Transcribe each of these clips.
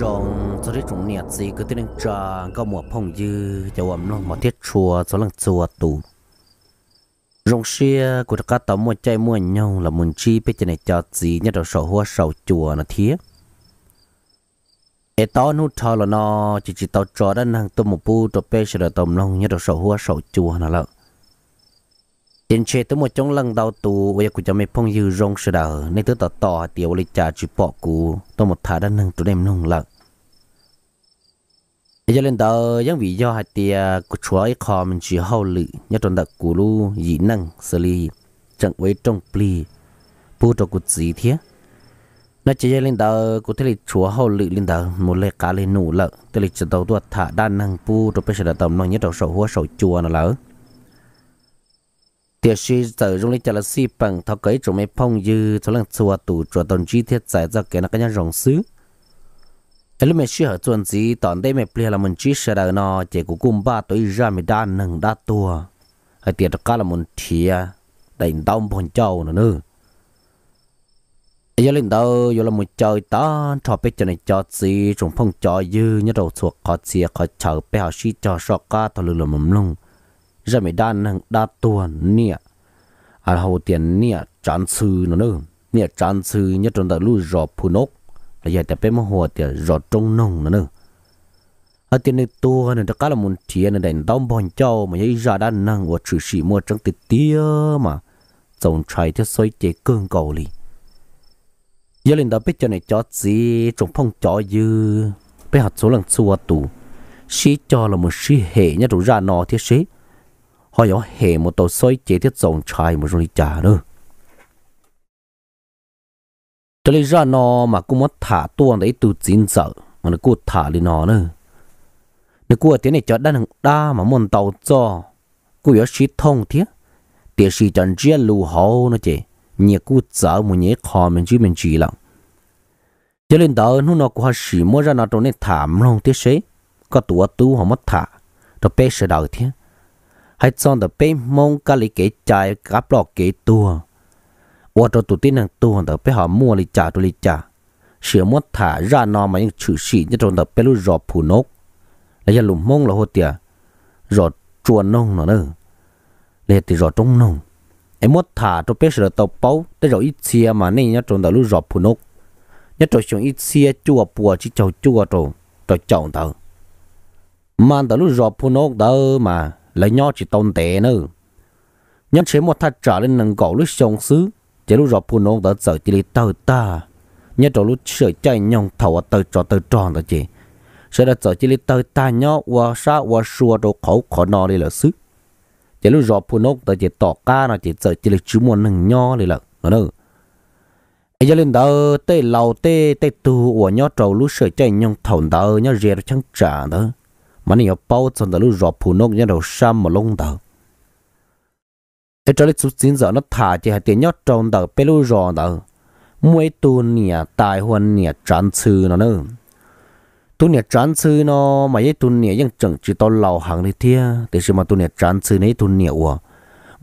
rộng cho đến chúng nhiệt gì cứ tiếng trang có mùa phong dư cho ẩm nó một thiết chùa cho lần chùa tù rong xia của các tàu mua chạy mua nhau là muốn chi biết cho này cho gì nhất đầu sầu hoa sầu chùa là thiết ai tao nút thò là nó chỉ chỉ tao cho đến hàng tôm một bu tôm pe sẽ là tôm long nhất đầu sầu hoa sầu chùa là lợn tiền chế tới một trong lần đầu tù bây giờ cũng cho mấy phong dư rong sờ đờ nên tôi tỏ tỏ tiểu lịch trả chỉ bỏ cụ tôi một thả đã nâng tôi đem nông lợn giờ lên đầu, những vị do hạt tia của chúa ấy khó mình chỉ hậu lự nhớ tuần đặc cú lu dị năng xử lý chẳng quấy trong pli bu cho cụ gì thế nó chỉ giờ lên đầu, của thế lịch chúa hậu lự lên đầu, một lệ cá lên nụ lợ thế lịch chỉ tàu tuột thả đa năng bu cho bây giờ tầm nó nhớ tàu sầu hoa sầu chua nó lợ tiêu chí giờ rung lên cho là si bằng thao cái chỗ mấy phong dư thao lăng chùa tủ chùa tồn chi thiết giải ra cái nó cái nhà rồng xứ ấy lúc mình chưa hợp chuẩn gì tòn đây mình plea là mình chỉ sợ đời nó chỉ của cung ba tuổi ra mình đa nâng đa tua hay tiền cả là mình thia đánh đông phong châu nữa nữa ấy lên đâu giờ là mình chơi ta thọ biết cho này cho gì trong phong cho dư như đầu chuột khó chia khó chờ bé họ chỉ cho sọ ca thao lừa lừa mầm lung ra mày đan hàng đa tuần nè à hậu tiền nè chán sư nó nữa nè chán sư nhất trong tờ lưu rọ phù nốt là giờ tập bếp mà hồ tiền rọ trong nông nó nữa ở à, tiền này tua này đã cả là muốn tiền này đánh đóng bọn châu mà giấy ra đan năng của chữ sĩ mua trong tiền tiê mà tổng trai theo xoay chế cương cầu lì giờ lên đó biết cho này cho gì trong phong cho dư biết học số lần xua tù sĩ cho là một sĩ hệ nhất đủ ra nó thiết sĩ họ có hề một tổ xoay chế tiết dòng trai một rồi trả nữa cho lý ra nó mà cũng muốn thả tuôn đấy từ chín giờ mà nó cứ thả đi nó nữa nó cũng thế này cho đàn hàng đa mà muốn tàu cho cũng có sĩ thông thiết tiếc sĩ chẳng chia lưu hậu nó chứ nhẹ cũng sợ một nhẹ khó mình chứ mình chỉ lặng cho nên đó nó nó cũng sĩ mua ra nó trong này thảm luôn tiếc sĩ có tủa tu họ mất thả nó bé sẽ đợi thiết hay chọn được bé mông cái lý kế trái cáp lọ kế tua ô tô tụt tin hàng tua được bé họ mua lý trả tụi lý trả sửa mất thả ra nó mà những chữ sĩ như trong được bé lúc rọ phù nốt lấy lùm mông là hồ tiệt rọ chuồn nông nó nữa lấy thì rọ trung nông em mất thả cho bé sửa tàu bao, tới rồi ít xe mà nên nhớ trong được lúc rọ phù nốt nhớ trong xuống ít xe chua bùa chỉ chầu chua rồi rồi chồng tàu mà tàu lúc rọ phù nốt đâu mà lấy nhau chỉ tồn tệ nữa nhân chế một thạch trả lên nâng cổ lúc sông xứ chế lúc rọp phun ông đã sợ chỉ lấy tờ ta nhớ trò lúc sợ chạy nhông thầu tờ trò tờ tròn đó chị sẽ đã sợ chỉ lấy tờ ta nhau và xa và xua đồ khẩu khó nò đi là xứ chế lúc rọp phun ông đã chỉ tỏ ca nó chỉ sợ chỉ lấy chú muốn nâng nhau đi là nó đâu ai giờ lên đó tê lầu tê tê tu của nhau trầu lúc sợ chạy nhông thầu đó nhau rìa chẳng trả nữa mà nó nhiều bao trong đó lúc rọp phù nông nhớ đầu sam mà lông đầu thế cho lúc chín giờ nó thả chỉ hai tiếng nhót tròn đầu bé lúc rò đầu mỗi tu à, à, nè tài huân nè à, trán sư nó nữa tu nè trán sư nó mà ấy tu nè vẫn chẳng chỉ tao lầu hàng đi thia thế chứ mà tu nè trán sư này tu nè ủa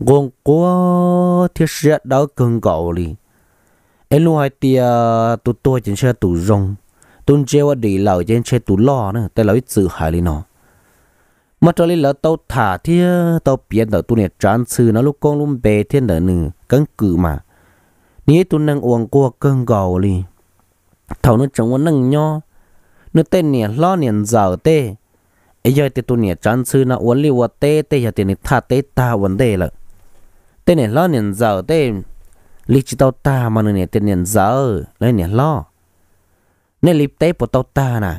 gồm quá thiết xét đó cưng cầu đi em luôn hai tia tu tôi chính sẽ tu rong tu chơi qua đi lầu trên chơi tu lo nữa tại là ít sự hại đi nó mà cho nên là tàu thả thì tàu biển ở tu này tràn sư nó lúc con lúc bé thiên đỡ nử cân cử mà ní tu năng uống qua cơn gầu li thầu nó chống nó năng nho nó tên nè lo nè giàu tê ấy giờ thì tu này tràn sư nó uống li uống tê tê giờ thì nó thả tê ta vấn đề là tên nè lo nè giàu tê li chỉ tàu ta mà nó nè tên nè giàu lấy nè lo nên li tê của tàu ta nè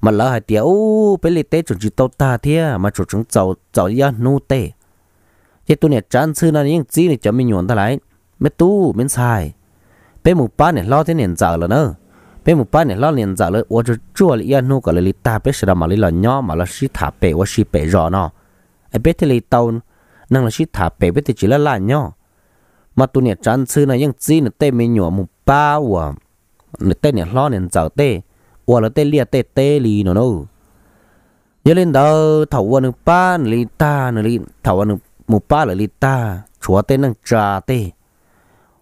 mà lỡ hai tiếu bên lề tê chuẩn chỉ tàu ta thế à? mà chuẩn chúng tàu tàu ya nu tê thế tu nè chán xưa nó những gì này cho mình nhuận ta lại mấy tu mấy sai bên mù ba này lo thế nền giờ là nữa bé mù ba này lo nền giờ là ô cho chua là ya nu cả là lê ta bé sẽ mà lê là nhỏ mà là sĩ thả bể ô sĩ bể rõ nó ai bé thế lê tàu năng là sĩ thả bể bé thì chỉ là lại nhỏ mà tu nè chán xưa nó những gì này tê mình nhuận mù ba ủa nè tê nè lo nền giờ tê nó là 我了得列得得里喏喏。nhớ lên đó thầu anh ba nè li ta nè li thầu anh một ba là li ta chúa tên năng trà tê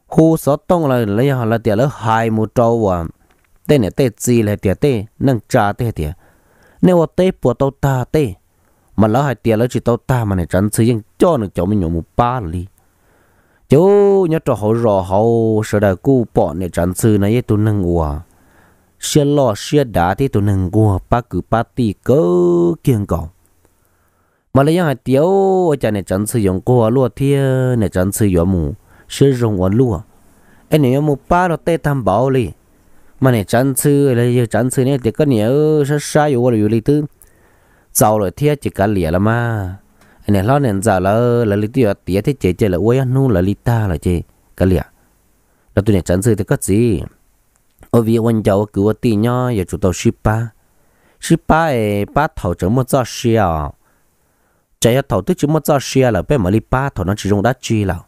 hú sáu tông là lấy họ là tiền là hai một trâu à tên này tên gì là tiền tê năng trà tê tiền nếu tê của tao ta tê mà lỡ hai tiền lỡ chỉ tao ta mà này tránh sự yên cho nó cho mình nhổ một ba li chú nhớ cho họ rõ họ sợ đời cú bọn này tránh sự này nương năng ủa xe lò xe đá thì tụi nàng gua ba cứ ba tì cỡ kiên gọng mà lấy hàng tiếu ở nhà này chẳng sử dụng cô lúa thì này chẳng sử dụng mù sử dụng ở lúa anh này mù ba nó tê tham bảo li mà này chẳng sử lấy chẳng sử này thì cái này sẽ sai yếu rồi lý tư giàu rồi thì chỉ cả lìa là mà anh này lo nên giàu là lì lý tiêu tía thì chế chế là uy nu là lý ta là chế cả lìa là tụi này chẳng sử thì có gì ở vì quân cháu cứ ở tì nhá giờ chủ tàu ship ba ship ba ấy e, ba thầu chấm một giờ xia chạy thầu tức chấm một giờ xia là bé mà đi ba thầu nó chỉ dùng đá chi là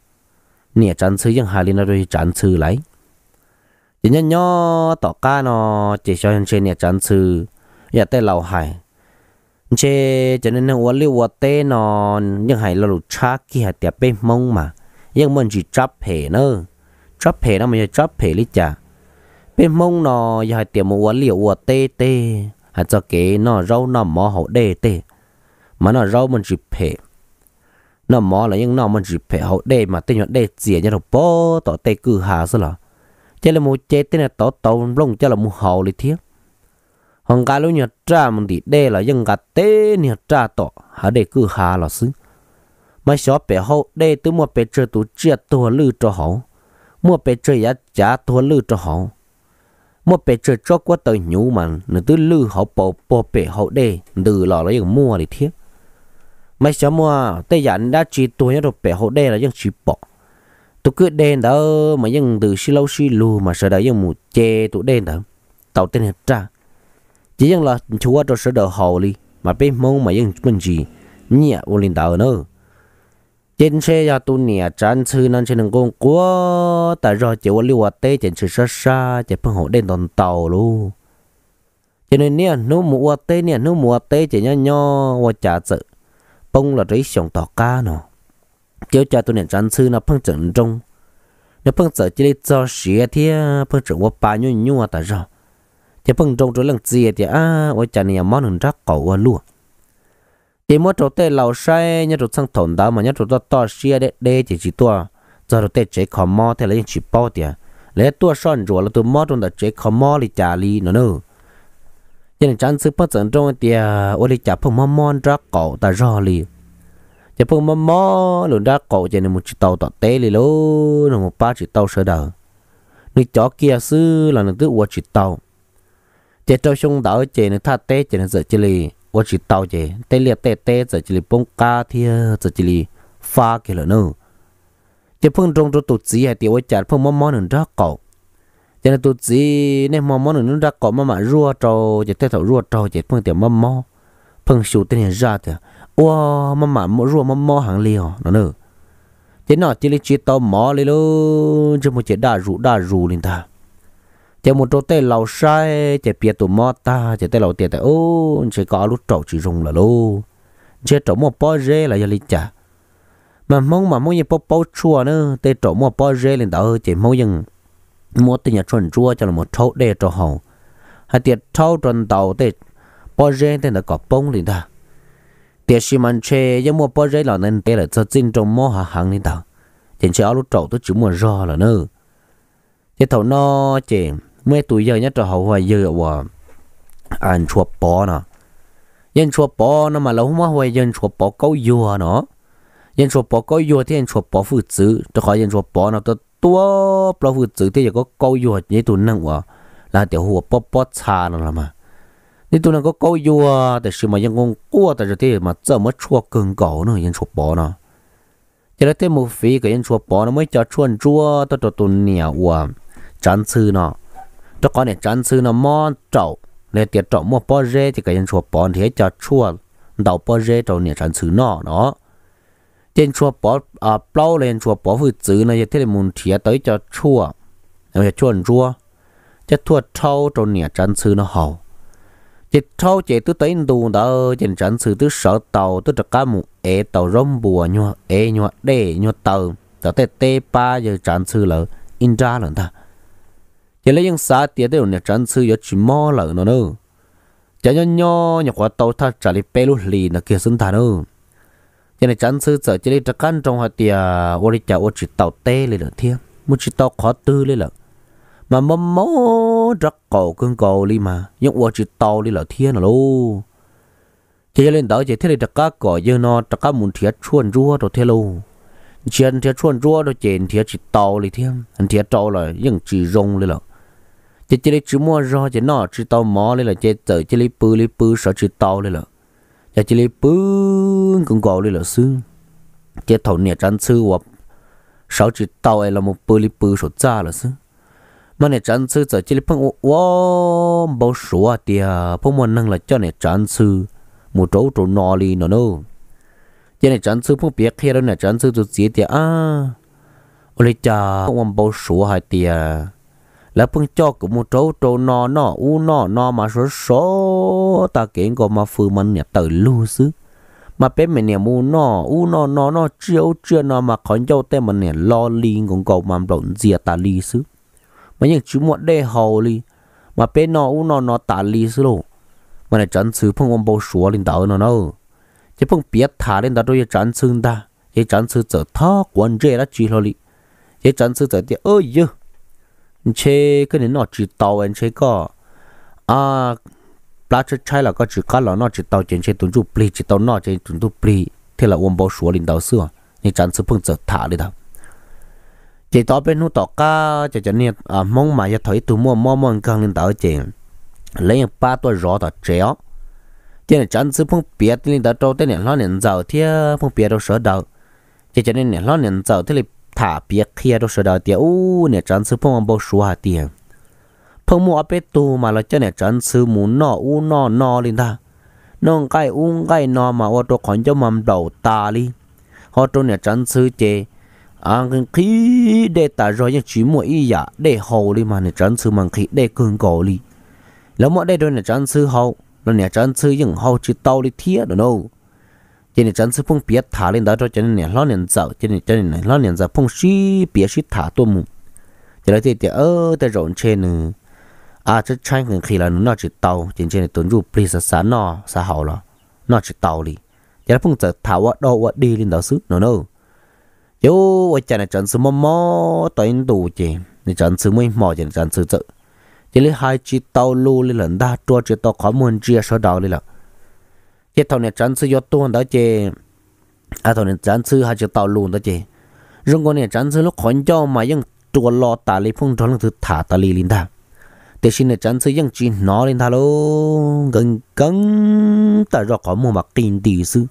nè chán sư nhưng hai linh rồi chán sư lấy chỉ nhá nhá tỏ ca nó chỉ cho anh trên nè chán sư giờ tê lầu hải chế cho nên nó uống liu uống tê nó nhưng hải là lụt cha kia hải tiệp bên mông mà nhưng mình chỉ chấp hệ nữa chấp hệ nó mình chấp hệ lý chả bên mông nó giờ tiệm mua liệu của tê tê hạt cho cái nó rau nó mò hậu đê tê mà nó rau mình chỉ phê nó mò là những nó mình chỉ phê hậu đê mà tên nhọn đê chìa nhau bó tỏ tê cử hà sao là chơi là mua chơi tên này tỏ tỏ lông cho là mua hậu lý thiết hồng cá lúc nhật trà mình thì đê là dân cá tê nhật trà tỏ hà đê cử hà là xứ mà xó bể hậu đê tứ mua bể chơi tụ chia tù lư cho hậu mua bể chơi giá trả tù lư cho hậu một bể chơi cho qua tờ nhú mà nó tư lư họ bỏ bỏ bể họ đề từ lò lấy mua thì thiết mấy cháu mua tây giản đã chỉ tuổi nhất rồi bể họ đề là dân chỉ bỏ tụ cứ đen đó mà dân từ xí lâu xí lù mà sợ đó dân một chê tụ đen đó tàu tên hết ra chỉ dân là chúa cho sợ đỡ họ đi mà bên mông mà dân mình gì nhẹ u linh đạo nữa trên xe ya tu nè chán à, sư nên trên đường công quá tại rồi chỉ có lưu tế à trên sự sa sa, chỉ phân hộ đến đòn tàu luôn cho nên nè nếu mua à tế nè nếu mua tế chỉ nhau nhau và trả sự bông là đấy sống tỏ ca nó chiếu cha tu nè chán sư nó phong trận trong nó phong trận chỉ để cho xía thì phong trận qua ba nhau nhau tại rồi chỉ phong trong rồi lần gì thì à và trả nè món ăn rác cầu luôn chỉ mua chỗ tê lâu sai nhớ chỗ sang thổn đó mà nhớ chỗ đó to xia đấy đấy chỉ chỉ tua giờ chỗ tê chế khó mò thế là chỉ bao tiền lấy tua son rồi là tua mò trong đó chế khó mò lì trả lì nó nữa cho nên chẳng sự phát triển trong thì ô lì trả phong mò mò ra cổ ta rõ lì chỉ phong mò mò luôn ra cổ cho nên một chỉ tàu tọt tê lì lô nó một ba chỉ tàu sơ đầu người chó kia sư là nó tự uo chỉ tàu chỉ cho xong đảo chỉ nó tha tê chỉ nó giờ chỉ lì 我只到这，得了得得，在这里蹦家天，在这里发给了呢。这碰中这肚子还得我家碰毛毛能扎搞，这那肚子那毛毛能扎搞，妈妈弱着，这带头弱着，这碰点毛毛，碰手点点热的，哇，妈妈毛弱毛毛行列哦，那呢，这那这里接到毛来喽，这么接大乳大乳领他。chỉ một chỗ tê lầu sai chỉ biết tụi mò ta chỉ tê lầu tiền tại ô chỉ có lúc trầu chỉ dùng là lô chỉ trầu một bó rê là gia lý trả mà mong mà mong như bó bao chua nữa tê trầu một bó rê lên đó chỉ mong nhưng mua tiền nhà chuẩn chua cho là một thâu để cho hậu hay tiền thâu trần tàu tê bó rê tê là có bông lên ta tiền xi măng chê giống mua bao rê là nên tê là cho chân trong mò hàng hàng lên đó chỉ chỉ áo lúc trầu tôi chỉ mua rò là nữa chỉ thầu no chỉ mấy tuổi giờ nhất trò hậu hoài giờ của ăn chua bò nè nhân chua bò nó mà lâu mà hoài nhân chua bò câu dừa nó nhân chua bò câu dừa thì nhân chua bò phụ chữ cho khỏi nhân chua bò nó tôi tua bò phụ chữ thì có câu dừa như tụi năng quá là tiểu hùa bò bò cha mà nên tụi năng câu dừa thì sự mà nhân con cua tại thì mà giờ mới chua cứng cầu nó nhân chua bò nó cho nên thêm một phí cái nhân chua bò nó mới cho chuồn chua tôi tôi tụi nè quá chán sư cho con này chán sư nó mò trậu này tiệt trậu mua bò rê thì cái nhân chùa bò thì cho chua đầu bò rê trậu này chán sư nó đó trên chùa bò à bao lên chùa bò vừa chữ này thế là muốn thiệt tới cho chua rồi chua chua cho thua trâu trậu này chán sư nó hầu chỉ trâu chỉ tôi tới đủ đó trên chán sư tôi sợ tàu tôi trật cá mù é tàu rong bùa nhua é nhua đê nhua tàu tàu tê tê ba giờ chán sư lỡ in ra lần ta giờ lấy những xã tiệt đều nhà trăn sư giờ chỉ mò lợ nó nữa chả nhau nhau nhà quả tàu tha trả lại bê lút lì nó kia sinh thà nữa giờ này trăn sư giờ chỉ lấy trắc căn trong hoa tiệt ô đi chả ô chỉ tàu tê lên nữa thiêm mu chỉ tàu khó tư lên nữa mà mầm máu rắc cầu cương cầu lì mà những ô chỉ tàu lì nữa thiêm nó luôn chỉ lên đó chỉ thấy là trắc cá cỏ dưa nó trắc cá muốn thiệt chuồn rua rồi thế luôn chiến thiệt chuồn rua rồi chèn thiệt chỉ tàu lên thiêm anh thiệt tàu là những chỉ rong lên nữa chỉ chỉ lấy chữ mua ra chỉ nọ chữ tàu mò lên là chỉ tờ chỉ lấy bự lấy bự sợ chữ tàu lên là chỉ chỉ lấy bự cũng gọi lên là sư chỉ thầu nè chán sư hoặc sợ chữ tàu ấy là một bự lấy bự sợ cha là sư mà nè chán sư giờ chỉ lấy phong ô bao số tiền phong mà năng là cho nè chán sư một chỗ chỗ nọ đi nó đâu giờ nè chán sư phong biết khi đó nè chán sư tụt gì tiền à ôi cha ông bao số hai tiền là phương cho cũng một chỗ chỗ nọ nọ u nọ nọ mà số số ta kiện có mà phù mình nhà từ lưu xứ mà bé mình nhà mu nọ u nọ nọ nọ chiếu chưa nọ mà còn dâu tên mình nhà lo li cũng cầu mà rộn dìa ta li xứ mà những chú muộn đê hầu li mà bé nọ u nọ nọ ta li xứ luôn mà này chẳng xứ phong ông bầu số lên tàu nó nó chứ phong biết thả lên tàu tôi chẳng xưng ta chứ chẳng xứ trở thó quần dê đã chỉ lo li chứ chẳng xứ trở tiệt ơi dưa chế cái này nó chỉ tàu anh chế có à lá chế chai là có chỉ cá là nó chỉ tàu chế chế tuấn chụp pli chỉ tàu nó chế tuấn chụp pli thế là uống bao số linh đầu xưa nên chẳng sự phun giật thả đi đâu chỉ tàu bên nút tàu cá chỉ chỉ này, à mong mà giờ thấy tụi mua mua mua căng linh đầu chế lấy ba tuổi rõ tàu chéo chỉ là chẳng sự phun biết linh đầu trâu tên này nó nên giàu thì phun biết đâu sửa đâu chỉ chỉ nên nó nên giàu thì thả bia kia đâu sợ đào tiệt u nè trấn sư phong bao số hạt tiền phong mua bê tu mà là cho nè trấn sư muốn nọ u nọ nọ lên ta nong cái u cái nọ mà ô tô còn cho mầm đầu ta đi họ trốn nè trấn sư chê ăn khí để ta rồi những chỉ mua ý giả để hầu đi mà nè trấn sư mang khí để cường cổ đi แล้วเมื่อได้โดนเนี่ยจันซื้อเขาแล้วเนี่ยจันซื้อยังเขาจะเตาลิเทียดโน่今年咱是碰别塔领导着今年老年早，今年今年老年早碰西别西塔多木，就来这点二的容车呢，啊，这产品可以了，那只刀，今天的蹲入不是啥孬啥好了，那只刀哩，就来碰着塔我刀我地领导是，no no，有我讲的真是么么到印度去，你真是没毛钱，真是这，这里还只道路哩人大，多只道跨门只要说道理了。cái thằng này tránh sư do tuôn đó chứ à thằng này tránh sư hay chỉ tàu luôn đó chứ rung con này tránh sư lúc khỏi cho mà vẫn chùa lo tà lý phong tròn lần thứ thả tà lý lên ta thế xin này tránh sư vẫn chỉ nó lên ta lô gần gần ta rồi có một mặt kinh tỷ sư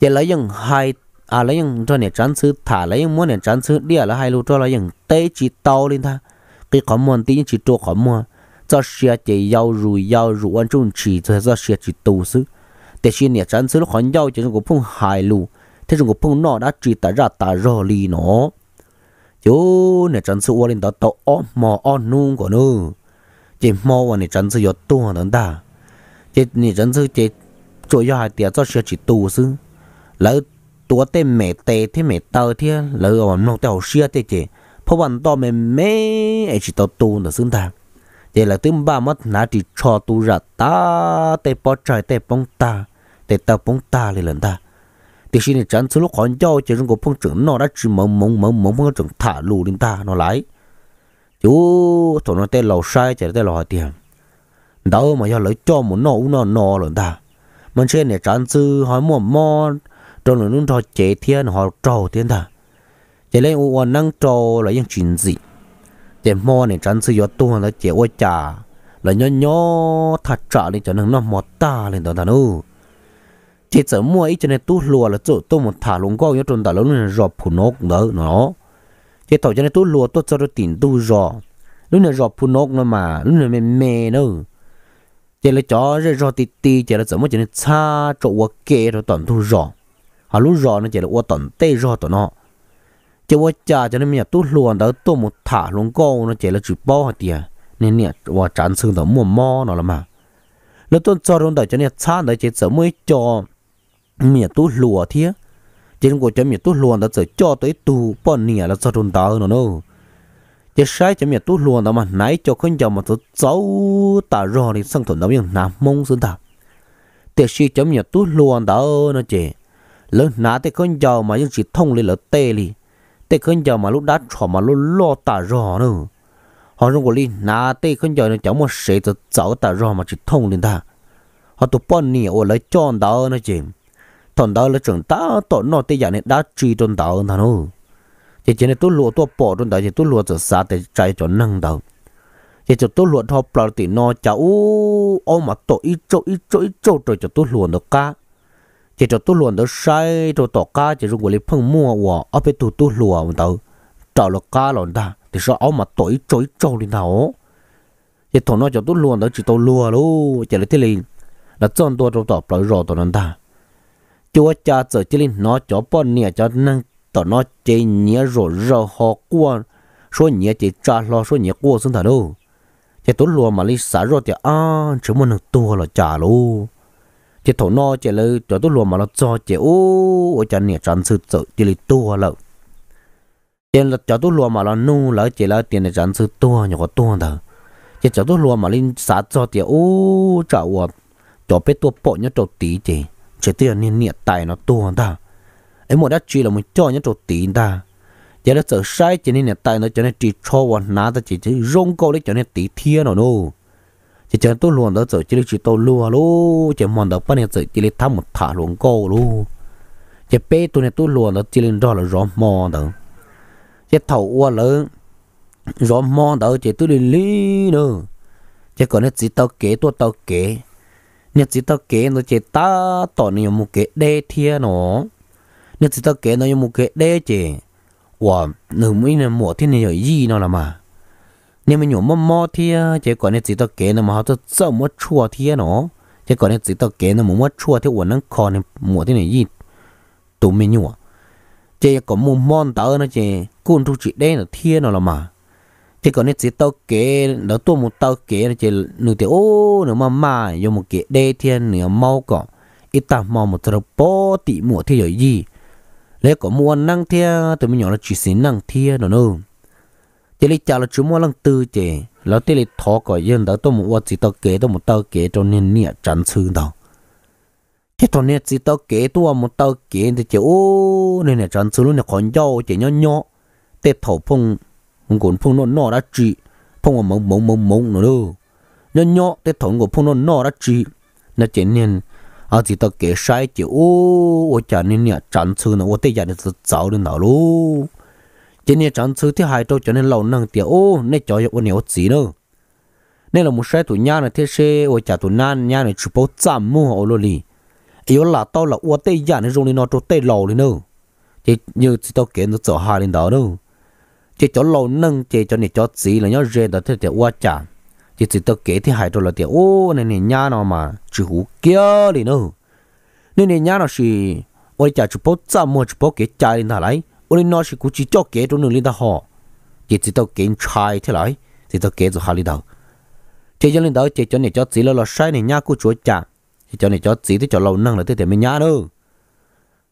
thế lấy vẫn hai à lấy vẫn cho này tránh sư thả lấy vẫn muốn này tránh sư đi là hai lô cho lấy vẫn tê chỉ tàu lên ta cái có mua tí chỉ chùa có mua, cho xe chỉ giao rùi giao rùi ăn chung chỉ cho xe chỉ tù sư แต่ชีเนี่ยฉันซื้อลูกหอนยาวจะจงกูพุ่งหายลูถ้าจงกูพุ่งนอได้จีตาราตารอลีเนาะยูเนี่ยฉันซื้อวันนี้ต่อต่ออ้อมออ้อนุ่งก่อนเนอะเจ็บมอวันนี้ฉันซื้อยอดตัวนั่นตาเจ็บเนี่ยฉันซื้อเจ็บ做要还点做些几多事，然后多点没得的没到的，然后我弄到些的这，不管到没没，还是到多的生态。这来等爸妈拿的车都热打，得包菜得崩打，để ta bóng ta lên lần ta thì xin này chẳng lúc còn giao chỉ rừng của phong trưởng nó đã chỉ mong mong mong mong mong trưởng thả lù lên ta nó lại chú thổ nó tên lầu sai chỉ tên lầu hỏi tiền đâu mà do lấy cho một nọ nó nọ lần ta mình trên này chẳng sư hỏi mua mò trong lần lúc họ chế thiên họ trầu thiên ta chỉ lên u năng trâu là những chuyện gì để mò này chẳng sư do tu là chế ô trà là nhỏ nhỏ thật trả lên cho nó mò ta lên đó ta nữa chế sở mua ít cho nên tu lùa là chỗ tôi một thả lũng qua nhớ trong đó lũng này rọ phù nó đó đỡ nó chế thầu cho nên tu lùa tôi cho nó tiền tu rọ lúc này rọ phù nó nó mà lúc này mè mè nữa chế là chó rồi rọ tì tì chế là sở mua cho nên xa chỗ qua kê rồi toàn tu rọ họ lúc rọ nó chế là qua toàn tê rọ tụi nó chế qua cha cho nên mình tu lùa đỡ tôi một thả lũng qua nó chế là chụp bao hạt tiền nên nè qua trán xương tao mua mò nó là mà lúc tôi cho rong đợi cho nên xa đợi chế sở mới cho mía tu lùa thía trên có cho mía tu lùa đã giờ cho tới tu bọn nè là cho trôn tao nó nó chỉ sai cho mía tu lùa đó mà nãy cho con chồng mà tôi cháu ta rồi thì sang thuận đó miệng nằm mông xuống ta tiếc si cho mía tu lùa đó nó chỉ lớn nã thì con chồng mà những chỉ thông lên là tê li tê con chồng mà lúc đã trò mà lúc lo ta rồi nữa họ trong cổ li nã tê con chồng nó cháu một sợi tôi cháu ta rồi mà chỉ thông lên ta họ tụ bọn nè ở lại chọn đó nó chỉ thằng đó là chúng ta tổ nó tây giả này đã truy tôn đạo thằng nó chỉ chỉ này tôi lụa tôi bỏ tôn đạo chỉ tôi lụa cho xa để chạy cho năng đạo chỉ cho tôi lụa thọ bảo thì nó cháu ông mà tổ ít chỗ ít chỗ ít chỗ rồi cho tôi lụa nó cả chỉ cho tôi lụa nó sai rồi tổ cả chỉ dùng lấy phong mua và ở bên tôi tôi một đạo trả được cả lần ta thì sao ông mà tổ ít chỗ ít chỗ đi nào chỉ thằng nó cho tôi lụa nó chỉ tôi lụa luôn chỉ là thế này là chọn tôi tôi tổ bảo rồi tôi nó ta chúa cha giờ chỉ lên nó cho bọn nè cho nâng tỏ nó chế nhớ rồi rồi họ qua số nhớ chỉ cha lo số nhớ qua xuống thà đâu chỉ tốn luôn mà lấy xả rồi thì à chỉ muốn được tua là trả luôn chỉ thổ nó chỉ lấy cho tốn luôn mà nó cho chỉ ô ô cha nè chán sự sợ chỉ lấy tua là tiền là cho tốn luôn mà nó nu là chỉ là tiền là chán sự tua nhở có tua thà chỉ cho tốn luôn mà lên xả cho thì ô trả ô cho biết tua bỏ nhớ cho tí chỉ chế tiền nên nhiệt tài nó tuồng ta ấy một đã chỉ là mình cho những chỗ tiền ta giờ đã sợ sai chỉ nên nhiệt tài nó cho nên chỉ cho hoàn ná ta chỉ chỉ rung câu đấy cho nên tí thiên nó nô chỉ cho tôi luôn đó sợ chỉ chỉ tôi luôn lô chỉ mòn đó bên này sợ chỉ lấy thăm một thả luôn câu lô chỉ bé tôi này tôi luôn đó chỉ lên cho là rõ mòn đó chỉ thầu qua lớn rõ mòn đó chỉ tôi đi lý nữa chỉ còn nó chỉ tao kế tôi tao kế nhật chỉ tao kế nó chỉ ta tỏ nó một cái đê thia nó nhật chỉ tao kế nó một cái đê chỉ wow nửa mấy nửa mùa thì nó gì nó là mà nếu mà nhổm mò mò thia chỉ còn nhật chỉ tao kế nó mà họ tao sợ mất chua thia nó chỉ còn nhật chỉ tao kế nó muốn mất chua thì uổng nó còn mùa thì này gì tụi mình nhổm chỉ còn mua mòn tao nó chỉ cuốn thu chỉ đê nó thia nó là mà thế còn nếu chỉ tao kể nó tôi một tao kể chỉ nửa thì ô nửa mà mà yo một kể đê thiên nửa mau cỏ ít ta mau một tờ bó tị mùa thì rồi gì lấy có mua năng thia tụi mình nhỏ là chỉ xin năng thia đó nữa chỉ lấy chào là chú mua năng tư chỉ là tê lấy thọ cỏ yên đó tôi một ô chỉ tao kể tôi một tao kể cho nên nhẹ chán sương đâu thế còn nếu chỉ tao kể tôi một tao kể thì chỉ ô nên là chán sương luôn là còn nhau chỉ nhỏ nhỏ tê thầu phong cũng phong nó nó đã chỉ phong mà ờ, mông mông mông mông nó đâu Nhớ nhớ cái thằng của phun nó nọ ra chỉ nó chỉ nên à chỉ tao kể sai chứ ô ô chả nên nhà chán chư nó ô tây nhà nó cháu được nào luôn chỉ nên chán chư thì hai trâu cho nên lâu năng tiệt ô nên cho ô nhiều gì nữa nên là một sai tụi nhà này thế xe ô chả tụi nan nhà này chụp bao trăm mua họ luôn đi yếu là tao là ô tây nhà nó dùng nó trâu tây lâu đi nữa chỉ như chỉ tao kể nó chở hai lên đó đâu chỉ cho lâu nâng chỉ cho này cho gì là nhớ rê đó thì thì quá chả chỉ chỉ tôi kể thì hai rồi là thì ô này này nhà nó mà chỉ hú kia đi nữa nên này nhà nó là ôi chả chỉ bố cha mua chỉ bố kể cha lên thà lại ôi nó là cũng chỉ cho kể cho nó lên ta họ chỉ chỉ tôi kể trai thế lại chỉ tôi kể cho hà lên đầu chỉ cho lên đầu chỉ cho này cho gì là là sai này nhà của chúa chả chỉ cho này cho gì thì cho lâu nâng là thế thì mình nhà nữa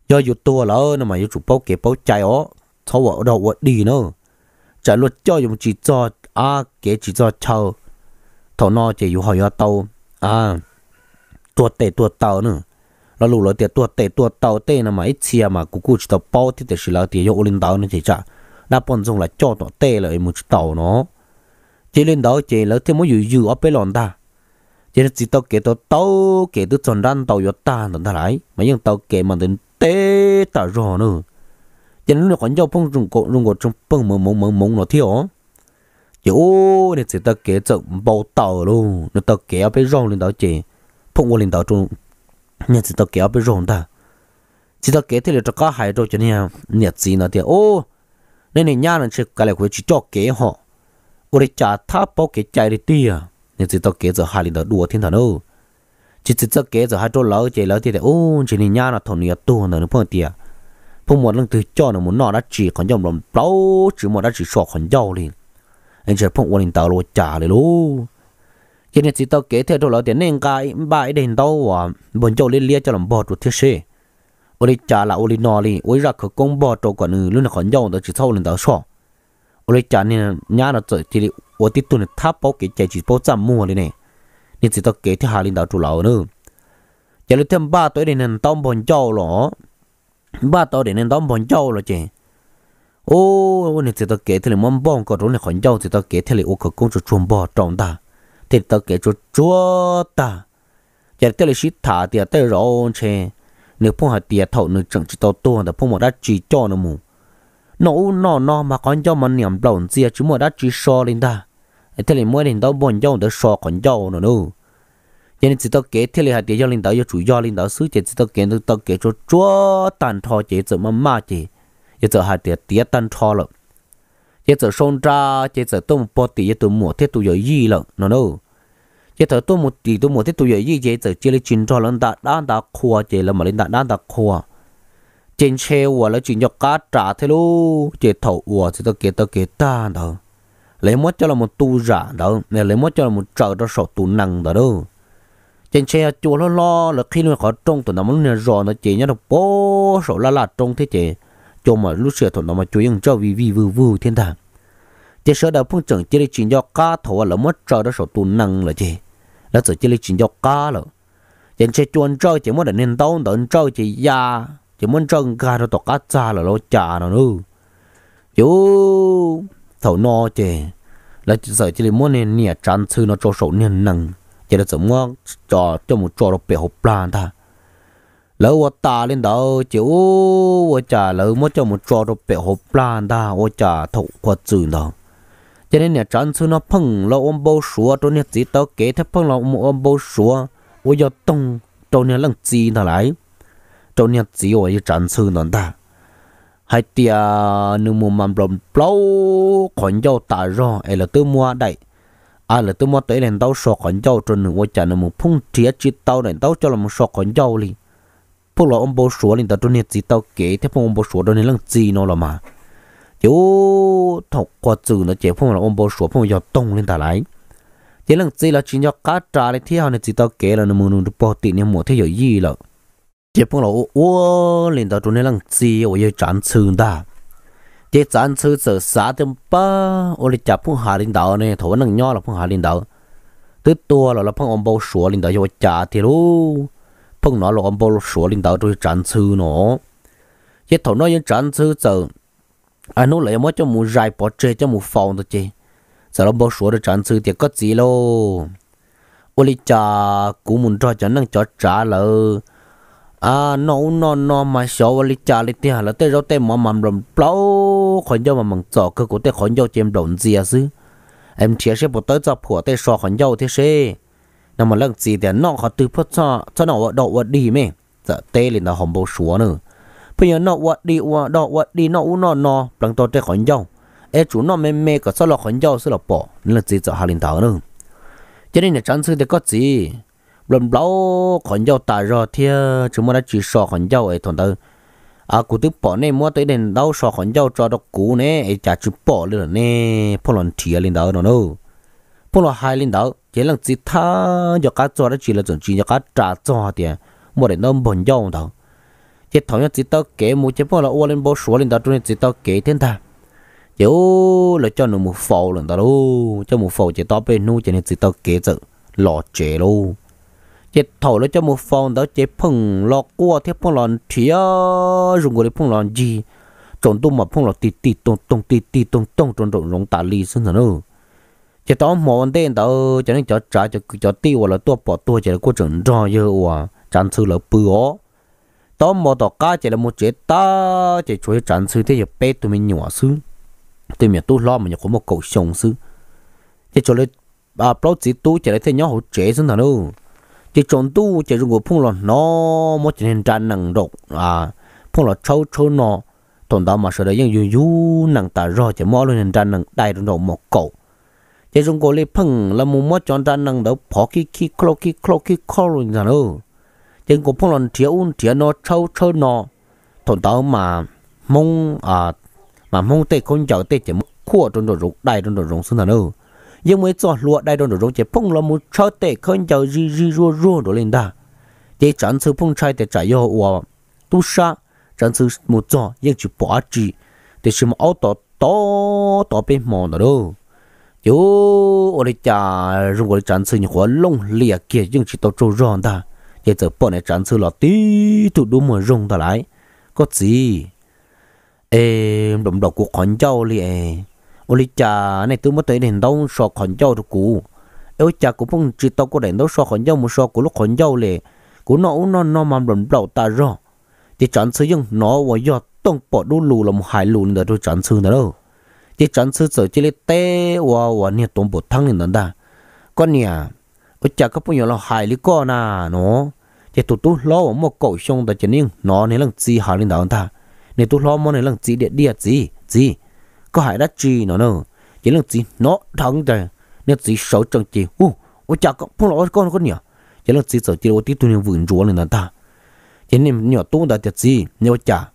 do dù tua là nó mà dù chụp bố kể bố chạy ó thâu ở đâu đi nữa trả luật cho dùng chỉ cho à cái chỉ cho cháu, thầu nó chỉ dùng hỏi ở tàu à tua tệ tua tàu nữa là lù lợn tua tệ tua tàu tệ là mà ít xia mà cú cú chỉ tàu bao thì để xí là thì dùng lên tàu nó chỉ trả đã bọn dùng là cho nó tệ là chỉ tàu nó chỉ lên tàu chỉ là thêm một dụ dụ ở bên lòn ta chỉ là chỉ tàu kể tàu tàu kể từ tròn ran tàu yết ta nó ta lại mà những tàu kể mà đến tê tàu rồi nữa tiền lúc còn nhau phong rung cổ rung cổ trong bông mông mông mông mông nó thiếu chỗ để chỉ ta kể chậm bao tàu luôn nó ta kể ở bên rong lên đó chị phong qua lên đó trong nhà chỉ ta kể ở bên rong ta chỉ ta kể thì là cho cá hải rồi cho nên nhà chỉ nó thì ô nên này nhà nó chỉ cái này của chỉ cho kể họ ô để trả tháp bao kể chạy đi à, nhà chỉ ta kể giờ hai lên đó đùa thiên thần đâu chỉ chỉ ta kể giờ hai chỗ lỡ chị lỡ thì để ô chỉ này nhà nó thằng này tu nó nó phong tia phong một lần từ cho nó muốn nọ đã chỉ còn dòng lòng lâu chỉ một đã chỉ sọ còn dầu liền anh sẽ phong quân tàu lúa trả lại lú cho nên chỉ tao kể theo đồ lão tiền nên cái bãi đền tao à bọn châu liên liên cho làm bọt rồi thiết xe ô trả là ô đi nọ liền ô ra cửa công bọt rồi còn luôn là còn dầu đó chỉ sau lần tao sọ ô đi trả nên nhà nó chơi thì ô tiếp tục tháp bao cái chạy chỉ bao trăm mua liền này nên chỉ tao kể theo hà linh tao chủ lão nữa giờ lúc thêm ba tuổi đến nên tao bọn châu ba tao để nên đóng bọn châu rồi chứ. ô nên chỉ tao kể thì là mong bong có đúng là khoản cháu thì tao kể thì là ô cửa công cho chuồng bò trọng ta thì tao kể cho chúa ta giờ tao là xịt thả thì tao rồi chị nếu phong hạt tiền thầu nếu chẳng chỉ tao tuôn thì phong một đã chỉ cho nó mù nó nó nó mà còn cho mà niệm lòng gì chứ mà đã chỉ so lên ta thế là mỗi lần tao bọn châu để so con cháu nó nữa cho nên chỉ tao kể theo là hạt để cho linh đạo cho chủ do linh đạo xứ chỉ tao kể được tao kể cho chúa tàn thọ chỉ giờ mà ma chỉ giờ giờ hạt để tía tàn thọ rồi giờ giờ sông ra giờ giờ tôi một bát giờ tôi mua thế tôi giờ gì rồi nó đâu giờ giờ tôi một tí tôi mua thế tôi giờ gì giờ giờ chỉ là chuyện cho linh đạo đang đã khoa giờ là mà linh đạo đang đã khoa trên xe của là chuyện cho cá trả thế luôn giờ thầu của chỉ tao kể tao kể ta đâu lấy mất cho là một tu giả đâu lấy mất cho là một trợ cho sổ tu năng đó đâu trên xe chua lo lo là khi nó có trông tụi nó muốn nhà rò nó chỉ nhá nó bó sổ la la trông thế chị cho mà lúc xưa tụi nó mà chú yên cho vì vì vư vư thiên thần chỉ sợ đầu phong trần chỉ lấy chuyện cho cá thổ là mất trời đó sổ tụi năng là chị là sợ chỉ lấy chuyện cho cá rồi trên xe chuồn trâu chỉ muốn để nên tao đợn trâu chỉ ya chỉ muốn trâu cá nó tọt cá cha là lo cha nó nữa chú thầu no chị là sợ chỉ lấy muốn nên nhẹ tràn sư nó cho sổ nên năng chỉ là chúng nó cho cho một trò độc biệt hộp plan ta lỡ 我打领导就我家楼么叫么抓着白虎 plan 的，我家头我走的。今天呢，长春那碰了我不说，昨天知道给他碰了我不说，我要动，昨天能记得来，昨天只我一长春的的。还嗲，你们慢慢老，看要打扰，哎了，都莫带。à là tôi mua tới lên tàu sọ con dâu cho nên tôi chả nên một phung chia chỉ tàu lên tàu cho là một sọ con dâu li phụ là ông bố sủa lên tàu cho nên chỉ tàu kế thế phong ông bố sủa đó nên lăng gì nó là mà chú thọc qua chữ nó chế phong là ông bố sủa phong giờ tông lên tàu lại chỉ lăng gì là chỉ cho cá trà lên thế họ nên chỉ tàu kế là nó muốn được bỏ tiền nên mua thế giờ gì là chế phong là ô lên tàu cho nên lăng gì ô giờ chán chừng ta chế chán sư sở xã thêm ba ô lì chạp phong hà linh đạo này thổ năng nhỏ là phong hà linh đạo tức tua là là phong ông bao sủa linh đạo cho chả thì lu phong nó là ông bao sủa linh đạo tôi chán sư nó chế thổ nó yên chán sư sở anh nói lấy mất cho mù dài bỏ chê cho mù phòng đó chế giờ ông bao sủa được chán sư thì có gì lô ô lì chà cũng muốn cho cho năng cho trả lời à nó nó nó mà xóa vào lì chả lì tiền là tê rồi tê mà mầm rầm plau khỏi nhau mà mầm chỏ cơ của tê khỏi nhau chém đồn gì à chứ em chia sẻ một tới cho phủa tới xóa khỏi nhau thế chứ nằm ở lưng gì thì nó họ từ phát cho cho nó đậu vật đi mày, giờ dạ, tê liền là không bao xóa nữa bây giờ nó vật đi vật đậu vật đi nó nó nó bằng to tê khỏi nhau ê chú nó mê mê cả sao là khỏi nhau sao là bỏ nên là gì cho hà liền thở nữa cho nên là chán sư thì có gì lầm lâu còn nhau ta rồi thì chúng mày đã chỉ so còn nhau ấy thằng đâu à cụ tức bỏ này mua tới đến đâu so còn nhau cho độc cũ nè ấy chả chụp bỏ lên nè phong lần thìa lên đó nó đâu phong lần hai lên đó chỉ là chỉ tha cho cá cho nó chỉ là chuẩn chỉ cho cá trả cho tiền mua để nó bẩn nhau đâu chỉ thằng nhau chỉ tao kể một chỉ phong là ô lên bố số lên đó cho nên chỉ tao kể thiên ta chỉ là cho nó một phẩu lên đó đâu cho một phẩu chỉ tao bên nu chỉ nên chỉ tao kể chữ lọt chế luôn chế thổ nó cho một phòng đó chế phồng lọ cua thế phồng lọ thía dùng cái phồng lọ gì trộn tôm mà phồng lọ tì tì tông tông tì tì tông tông trộn trộn rong tả lì xin nữa chế tao mò ăn tên tao cho nên cho trả cho cho tiêu hoặc là tua bỏ tua chế là cô trộn rò dơ hòa chán sư là bựa tao mò tao cá chế là một chế ta chế chuối chán sư thế giờ bé tụi mình nhỏ sư tụi mình tu lo mình có một cậu sống sư chế cho lấy à bao chỉ tu chế là thế nhau hỗ chế xin nữa chỉ trộn tu chỉ dùng của phong lọ nó một chỉ nên tràn nặng độc à phong lọ trâu trâu nó tồn tại mà sợ đấy nhưng dù dù nặng ta rồi chỉ mỗi luôn nên năng nặng đại được một cậu chỉ dùng của lấy phong là một mất chọn tràn nặng đâu bỏ khi khi khlo khi khlo khi khlo luôn rồi đâu chỉ của phong lọ thiếu thiếu nó trâu trâu nó tồn tại mà mong à mà mong tê con cháu tê chỉ khua trong đồ rụng đại trong đồ rụng xuống là đâu nhưng mới cho lụa đây đồ đồ chế phong lo một cho tệ khơn giàu gì gì rùa rùa đồ lên đà. chế chẳng sự phong trai để chạy yêu ua tu sa chẳng sự một cho nhưng chỉ bỏ chi để xem ô tô to to bên mòn đó đâu chú ở đây cha rùa chẳng sự như hoa lông lìa kia nhưng chỉ tao trâu ròn đó chế giờ bọn này chẳng sự là tí tụ đủ mà rong đó lại có gì em đồng đồ của con cháu liền ô lý cha này tôi mới thấy đèn đâu so khẩn dâu được cũ ô cha cũng không chỉ tao có đèn đâu so khẩn dâu một so của lúc khẩn dâu lệ của nó nó nó mà lầm đầu ta rồi thì chọn sử dụng nó và do tông bỏ đu lù làm hại lù nữa tôi chọn sử nữa đâu thì chọn sử sử chỉ lấy té và và nè tông bỏ thăng lên đó ta con nè ô cha có bao nhiêu là hại lý con à nó thì tụt tụt lo một cậu xong ta chỉ nên nó này là gì hại lên đó ta Này tụt lo một này là gì địa địa gì gì có hại đất chi nó nữa chỉ là gì nó thắng trời nên gì xấu trong chị u ô chả có phong lỗi con con nhỉ chỉ là gì sợ chỉ là tí tôi vườn rúa lên ta chỉ nên nhỏ tu đã tiệt gì nếu chả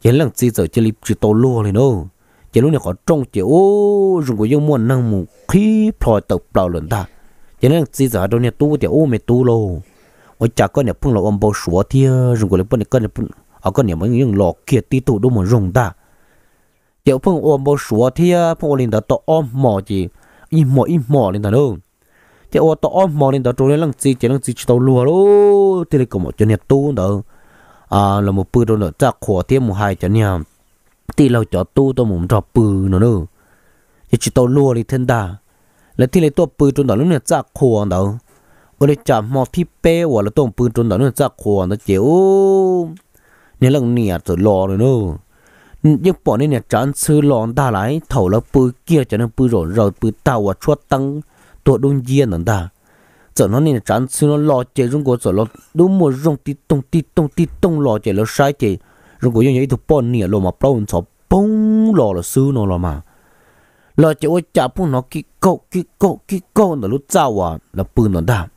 chỉ là gì sợ chỉ là chỉ tàu lúa lên đâu chỉ lúc này có trong chị ô dùng của dân muôn năng mù khí phòi tàu bao lần ta chỉ là gì sợ đâu này tu thì ô mày tu lô ô chả có nhà phong lỗi ông bao sủa thì dùng của lấy bọn này con này ở con nhà mấy người lọ kia tí tụ đâu mà dùng ta เดี๋ยวพึ่งอมบอสัวเทียพวกลินตาตออมหมอจีอิหมออิหมอลินตาเนาะเจ้าตัวอ้อมมอลินตาวตัวนี้ลังจีเจ้าลังจีชิโตลัวลู้ที่เรื่องหมดจะเนี่ยตู้เด้ออ่าเราหมดปืนโดนจากขวดเทียมหายจะเนี่ยที่เราจอดตู้ตัวมุนจอดปืนเนอะจะชิโตลัวลิเทนดาและที่เรื่อตัวปืนโดนเราเนี่ยจากขวดเด้อวันนีจับหมอที่เป้วันเราต้องปืนจนเราเนี่ยจาขวดนะเจ้าเนี่ยเรื่องเหนียดจะรอเลยเนอะ nhưng bọn này trán sư lòn ta lại thầu là bư kia cho nên bư rồi rồi bư tàu và chua tăng tổ đông dìa nè ta giờ nó này trán sư nó lo chơi rung cổ rồi nó đúng một rung tí tông tí tông tí tông lo chơi nó sai chơi rung cổ như vậy thì bọn này lo mà bao nhiêu bông lo là sư nó lo mà lo chơi ôi chả bông nó kí cậu kí cậu kí cậu nó lúc sao à là bư nó ta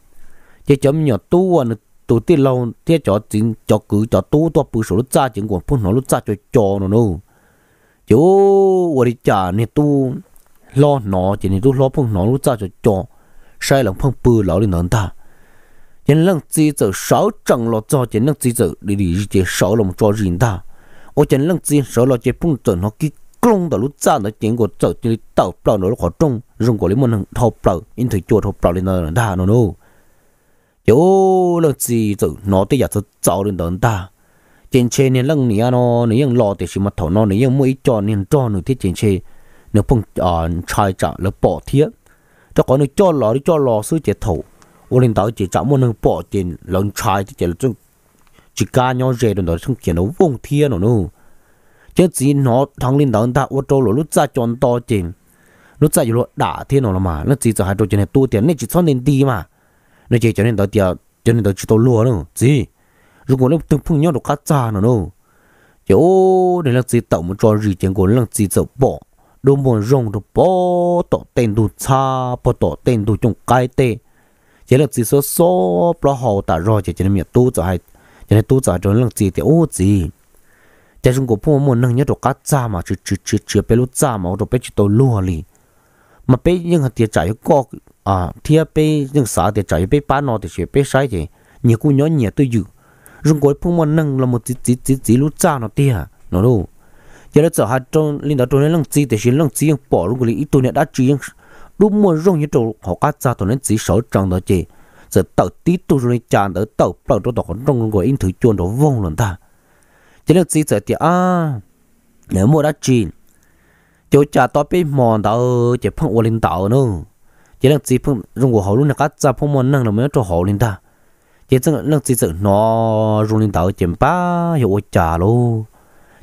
chơi chấm nhỏ tu à nó tổ tiên lâu thế cho chính cho cứ cho tu tu bự số lúc cha chính còn phun nó lúc cha cho cho nó nó chứ ở đi cha này tu lo nó chỉ này tu lo phun nó lúc cha cho cho sai lòng phun bự lão đi nón ta chỉ năng chỉ giờ sáu trận lo cho chỉ năng chỉ giờ đi đi chỉ sáu lòng cho riêng ta ở chỉ năng chỉ sáu lo chỉ phun trận nó kí công đó lúc cha nó chỉ còn trở chỉ tàu bao nó khó trung, dùng của lấy một thầu bao in thời chùa thầu bao lên nó ta nó nó 有了自己走，脑袋也是早的等大。trên xe nên lăng nia nó nếu yang lo thì mà thầu nó nếu yang mới cho nên cho nó thì trên xe nếu phong à trai trả là bỏ thiệt cho có nó cho lo cho lo sư chế thầu ô lên tàu chỉ trả một nó bỏ tiền lần trai thì chỉ là chúng chỉ ca nhau rẻ được rồi chúng chỉ nó vung thiệt nó nu chứ chỉ nó thằng lên tàu ta ô tô rồi lúc ra chọn to tiền lúc ra rồi đã thiệt nó mà nó chỉ cho hai đôi chân này tu tiền này chỉ cho nên đi mà nó chỉ cho nên tao tiệt cho nên tao chỉ tao lúa luôn gì rồi còn lúc từng phun nhau được cá cha nữa đâu chứ để là gì tao một trò gì tiền của lần gì tao bỏ đồ muốn rong đồ bỏ tao tên đồ cha bỏ tao tên đồ trong cái tê chỉ là gì số số bỏ hậu ta rồi chỉ cho nên miệt tu cho hay cho nên tu cho cho lần gì thì ô gì chỉ chúng có phun muốn nâng nhau được cá cha mà chỉ chỉ chỉ chỉ bê lúa cha mà đồ bê chỉ tao lúa đi, mà bê những cái tiền trái có à thia bé những xã thì chạy bé ba nó thì chạy bé sai thì nhiều cô nhỏ nhẹ tôi dữ rung gói phun mà nâng là một tí tí tí tí lú cha nó tia nó đâu giờ đó giờ hai trong linh đạo trong này lăng chi thì xin lăng chi những bỏ rung gói ít tôi này đã chi những lúc mua rung như trâu họ cá cha tôi nên chỉ sáu trăm đó chị giờ tàu tí tôi rồi chán đó tàu bao đó đó rung gói in thử chuồn đó vong lần ta giờ lăng chỉ giờ thì à nếu mua đã chi chỗ cha tôi bị mòn đó chỉ phong ô linh đạo nữa chỉ là chỉ phong dùng của họ luôn là cá cha phong môn năng là mới cho họ lên ta chỉ là lăng chỉ sợ nó dùng lên tàu chém ba hiệu trả lô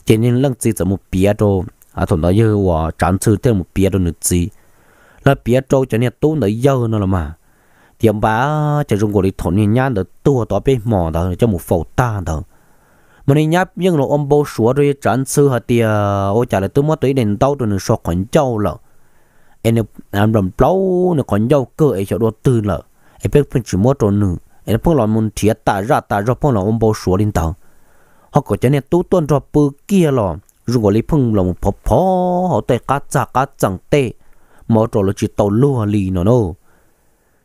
chỉ nên lăng chỉ sợ một bia cho à thằng đó giờ hòa chán chữ thêm một bia cho nữa gì là bia cho cho nên tu nó giờ nó là mà tiệm ba chỉ dùng của đi thằng này nhá được tua tao bên mỏ đó cho một phẩu ta đó mà nên nháp nhưng nó ông bố sửa rồi chán chữ hả tiệt ô trả lại tôi mất tới đến tàu tôi nên so khoản châu rồi em làm làm lâu nó còn dâu cơ ấy cho đồ tư lợ em biết phân chỉ mua trộn nữa em phong làm muốn thiệt ta ra ta ra phong làm ông bố số linh tàu họ có cho nên tú tuân cho bự kia lọ rồi gọi lấy phong làm một phò phò họ tê cá cha cá chẳng tê mà trộn là chỉ tàu lúa lì nó nó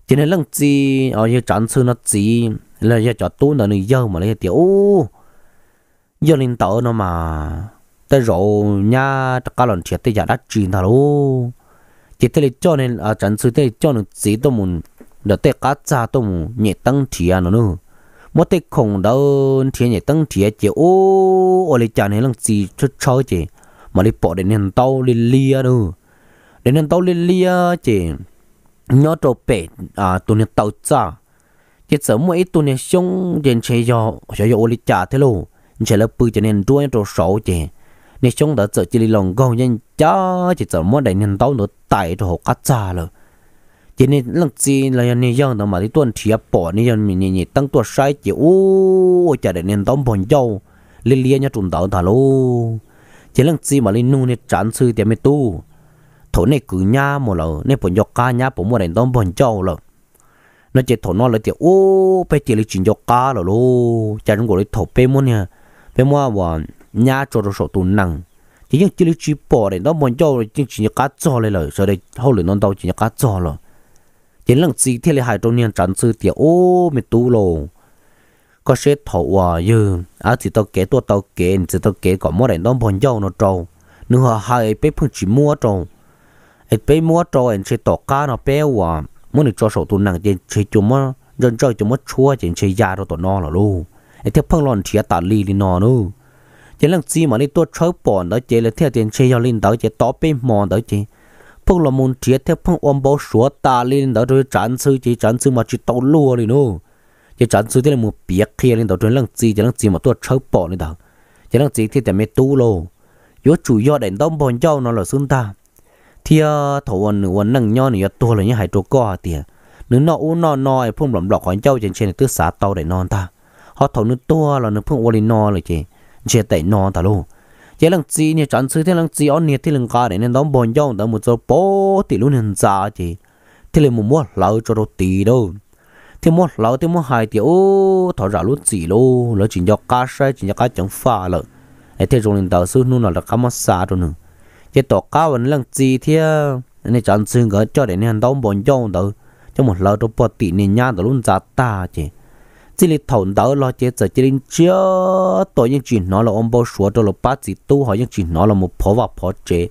cho nên lần gì ở như chẳng sư nó gì là giờ cho tú nó này giờ mà lấy tiểu giờ linh tàu nó mà tới rồi nha tất cả lần thiệt tới giờ đã chín thà luôn thì thế là cho nên à chẳng sự thế cho nên chỉ tôi muốn là thế cá cha tôi muốn nhẹ tăng thì à nó nữa mà thế không đâu thì nhẹ tăng thì chỉ ô ô lấy cha này là gì cho cháu chứ mà lấy bỏ đến nhân tàu lấy lia đâu đến nhân tàu lấy lia chứ nhớ trâu bể à tôi này tàu cha chỉ sớm mỗi tôi này sống trên xe gió xe gió ô lấy cha thế luôn chỉ là bự cho nên đuôi trâu sáu chứ nên chúng đã sợ chỉ lòng gò nhân chó chỉ sợ muốn đại nhân tao nữa tại chỗ họ cắt ra rồi chỉ nên lăng gì là nhân dân đó mà đi tuân thì bỏ nhân dân mình nhìn tăng tuổi sai chỉ u chả đại nhân tao bồn châu liên liên nhau trùng tao thà lô chỉ lăng gì mà linh nu nên chán sư thì mới tu thổ này cứ nhá một lần nên bồn dọc ca nhá bổ mua đại nhân tao bồn châu rồi nó chỉ thổ nó là chỉ u phải chỉ là chuyện dọc ca rồi lô chả chúng gọi là thổ bê môn nha bê mua bọn nhà cho nó sổ tù năng chỉ những chỉ lý chỉ bỏ đấy nó muốn cho chỉ chỉ những cá cho lên rồi rồi đấy hậu lửa nó đâu chỉ những cá cho rồi chỉ lần chỉ thế là hai trong niên tránh sư tiệt ô mi tu lô. có sẽ thầu à như à chỉ tao kể tôi tao kể chỉ tao kể có mỗi đấy nó muốn cho nó trâu nữa họ hai bé phương chỉ mua trâu ai bé mua trâu anh sẽ tỏ cá nó bé à muốn được cho sổ tù năng chỉ chỉ chúng mà dân chơi chúng mà chua chỉ chỉ già rồi tụi nó là luôn ai theo phương lon chỉ tạt ly đi nó luôn chỉ là chỉ mà đi tua chơi bỏ đó chỉ là theo tiền chơi giao linh đó chỉ tỏ bên mò đó chỉ phong là muốn chia theo phong ôm bao số ta lên đó rồi chán sư chỉ chán sư mà chỉ tàu lúa đi nô chỉ chán sư thì là muốn biết khi lên đó rồi là chỉ chỉ là chỉ mà tua chơi bỏ đi đó chỉ là chỉ thì tiền mẹ tu lô yếu chủ yếu đến đông bọn nhau nó là xung ta thì thổ quân quân năng nhau này tua là những hải trâu co tiền nếu nó u nó nói phong lầm lọt khỏi nhau trên trên tư xã tàu để non ta họ thổ nước tua là nước phong quân nó là chỉ chết tại nó ta luôn chế lần chi nè chẳng sư thế lần chi ở nè thì lần cá để nên đóng bồn nhau đã một số bố tỷ luôn nên già chị thì là một mua lỡ cho đồ tỷ đâu thì mua lỡ thì mua hai tỷ ô thọ ra luôn chỉ lô nó chỉ cho cá sai chỉ cho cá chẳng pha lợ ấy thế rồi lần đầu sư nu là cá mất xa rồi nữa chế tỏ cá vẫn lần chi thì nên chẳng sư gỡ cho để nên đóng bồn nhau đâu cho một lỡ cho bò tỷ nè nhà đã luôn già ta chị chỉ là thầu đó lo chế giờ chỉ linh chưa tôi những chuyện nó là ông bố số đó là ba chỉ tu họ những chuyện nó là một phó và phó chế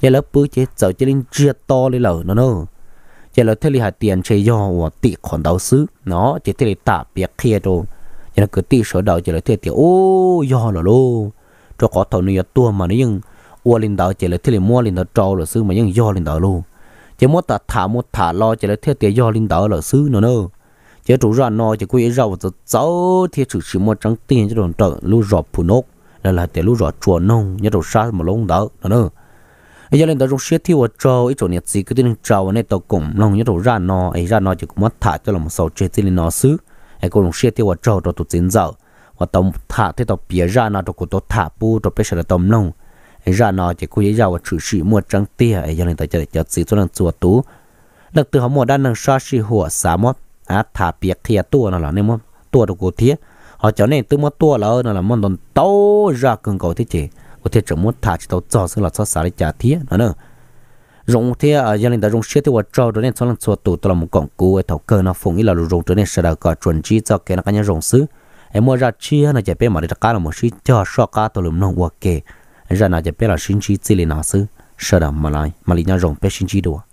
giờ là bữa chế giờ chỉ linh chưa to lên lở nó nữa giờ là thế là tiền chơi do và tị khoản đầu xứ nó chỉ thế là tạm biệt kia rồi giờ là cứ tị số đầu giờ là thế thì ô do là lô cho có thầu này tua mà nó nhưng ô linh đầu chỉ là thế là mua linh đầu trâu là xứ mà nhưng do lên đầu luôn chỉ muốn ta thả muốn thả lo chỉ là thế thì do linh đầu là xứ nó nữa chế chủ ra nó chỉ quy rau cho cháu thì sự chỉ một trăng tiền cho đồng trận lưu rọ phù nốt là là để lưu rọ chùa nông nhớ đầu sát một lông đó đó nữa ấy giờ lên đó trong xe thì vợ trâu ấy chỗ nhiệt gì cứ tin trâu này tao cùng nông nhớ đầu ra nó ấy ra nó chỉ cũng mất thả cho là một sầu chế thì nó xứ ấy còn trong xe thì vợ trâu đó tụt chín giờ và tao thả thì tao bịa ra nó tao cũng tao thả bu tao bây giờ là tao nông ấy ra nó chỉ quy rau trừ sự một trắng tiền ấy giờ lên tao chỉ để cho gì cho nên chùa tú lần từ họ mua đan năng sa si hùa xả mót à thả biệt kia tua nó là nên mà tua được cổ thiết họ cho nên tôi muốn tua là là món đòn tàu ra cường cầu thế chế có thể chỉ muốn chỉ tàu cho sự là cho xả đi trả thiết nó nữa rong thế ở à, gia đình đã rong xiết thì vợ nên cho lần cho tụ là một con cú ấy thầu nó phồng ý là rong cho nên sẽ đào cả chuẩn chỉ cho cái nó cái nhà rong xứ ra chia nó chỉ biết mà để cá là một xí cho so cá tôi làm nông ok ra nó chỉ biết là xin chỉ chỉ là nó xứ mà lại mà lại nhà rong biết xin chỉ được